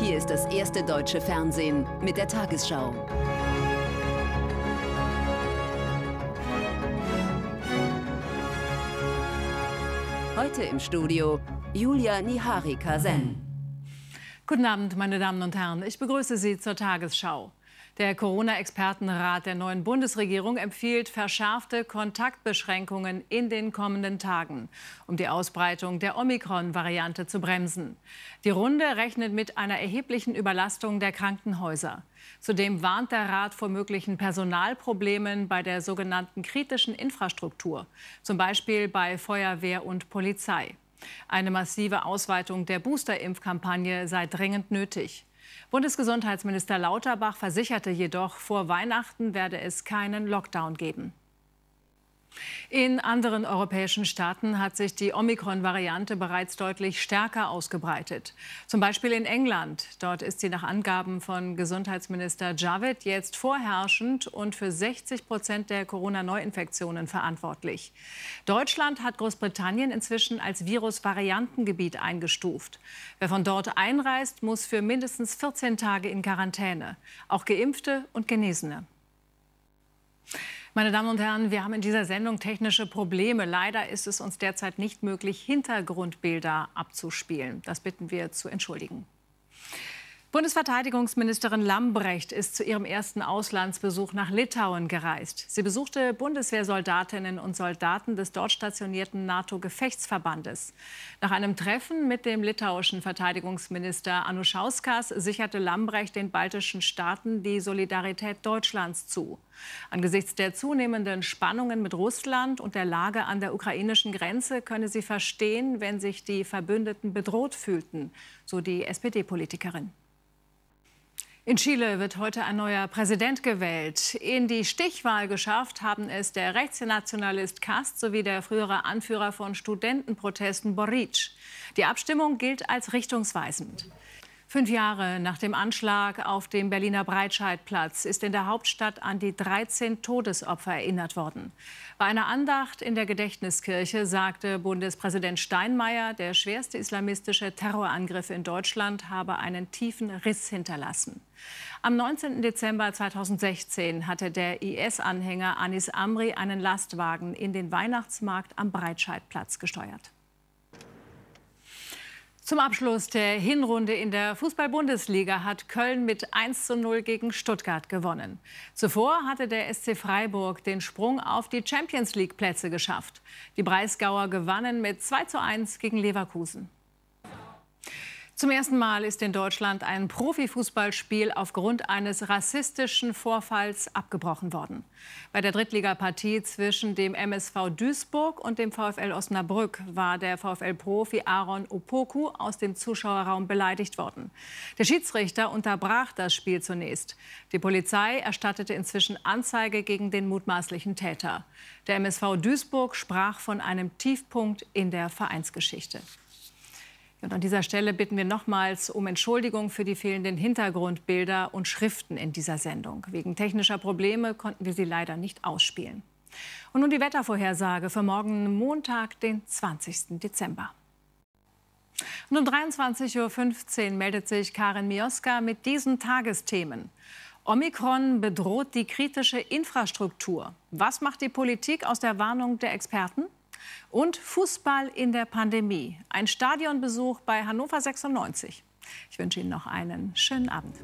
Hier ist das erste deutsche Fernsehen mit der Tagesschau. Heute im Studio Julia Nihari Kazen. Guten Abend, meine Damen und Herren. Ich begrüße Sie zur Tagesschau. Der Corona-Expertenrat der neuen Bundesregierung empfiehlt verschärfte Kontaktbeschränkungen in den kommenden Tagen, um die Ausbreitung der Omikron-Variante zu bremsen. Die Runde rechnet mit einer erheblichen Überlastung der Krankenhäuser. Zudem warnt der Rat vor möglichen Personalproblemen bei der sogenannten kritischen Infrastruktur, zum Beispiel bei Feuerwehr und Polizei. Eine massive Ausweitung der Boosterimpfkampagne sei dringend nötig. Bundesgesundheitsminister Lauterbach versicherte jedoch, vor Weihnachten werde es keinen Lockdown geben. In anderen europäischen Staaten hat sich die Omikron-Variante bereits deutlich stärker ausgebreitet. Zum Beispiel in England. Dort ist sie nach Angaben von Gesundheitsminister Javid jetzt vorherrschend und für 60 Prozent der Corona-Neuinfektionen verantwortlich. Deutschland hat Großbritannien inzwischen als Virus-Variantengebiet eingestuft. Wer von dort einreist, muss für mindestens 14 Tage in Quarantäne. Auch Geimpfte und Genesene. Meine Damen und Herren, wir haben in dieser Sendung technische Probleme. Leider ist es uns derzeit nicht möglich, Hintergrundbilder abzuspielen. Das bitten wir zu entschuldigen. Bundesverteidigungsministerin Lambrecht ist zu ihrem ersten Auslandsbesuch nach Litauen gereist. Sie besuchte Bundeswehrsoldatinnen und Soldaten des dort stationierten NATO-Gefechtsverbandes. Nach einem Treffen mit dem litauischen Verteidigungsminister Anušauskas sicherte Lambrecht den baltischen Staaten die Solidarität Deutschlands zu. Angesichts der zunehmenden Spannungen mit Russland und der Lage an der ukrainischen Grenze könne sie verstehen, wenn sich die Verbündeten bedroht fühlten, so die SPD-Politikerin. In Chile wird heute ein neuer Präsident gewählt. In die Stichwahl geschafft haben es der Rechtsnationalist Cast sowie der frühere Anführer von Studentenprotesten Boric. Die Abstimmung gilt als richtungsweisend. Fünf Jahre nach dem Anschlag auf dem Berliner Breitscheidplatz ist in der Hauptstadt an die 13 Todesopfer erinnert worden. Bei einer Andacht in der Gedächtniskirche sagte Bundespräsident Steinmeier, der schwerste islamistische Terrorangriff in Deutschland habe einen tiefen Riss hinterlassen. Am 19. Dezember 2016 hatte der IS-Anhänger Anis Amri einen Lastwagen in den Weihnachtsmarkt am Breitscheidplatz gesteuert. Zum Abschluss der Hinrunde in der Fußball-Bundesliga hat Köln mit 1 zu 0 gegen Stuttgart gewonnen. Zuvor hatte der SC Freiburg den Sprung auf die Champions League-Plätze geschafft. Die Breisgauer gewannen mit 2 zu 1 gegen Leverkusen. Zum ersten Mal ist in Deutschland ein Profifußballspiel aufgrund eines rassistischen Vorfalls abgebrochen worden. Bei der Drittligapartie zwischen dem MSV Duisburg und dem VfL Osnabrück war der VfL-Profi Aaron Opoku aus dem Zuschauerraum beleidigt worden. Der Schiedsrichter unterbrach das Spiel zunächst. Die Polizei erstattete inzwischen Anzeige gegen den mutmaßlichen Täter. Der MSV Duisburg sprach von einem Tiefpunkt in der Vereinsgeschichte. Und an dieser Stelle bitten wir nochmals um Entschuldigung für die fehlenden Hintergrundbilder und Schriften in dieser Sendung. Wegen technischer Probleme konnten wir sie leider nicht ausspielen. Und nun die Wettervorhersage für morgen Montag, den 20. Dezember. Und um 23.15 Uhr meldet sich Karin Mioska mit diesen Tagesthemen. Omikron bedroht die kritische Infrastruktur. Was macht die Politik aus der Warnung der Experten? Und Fußball in der Pandemie. Ein Stadionbesuch bei Hannover 96. Ich wünsche Ihnen noch einen schönen Abend.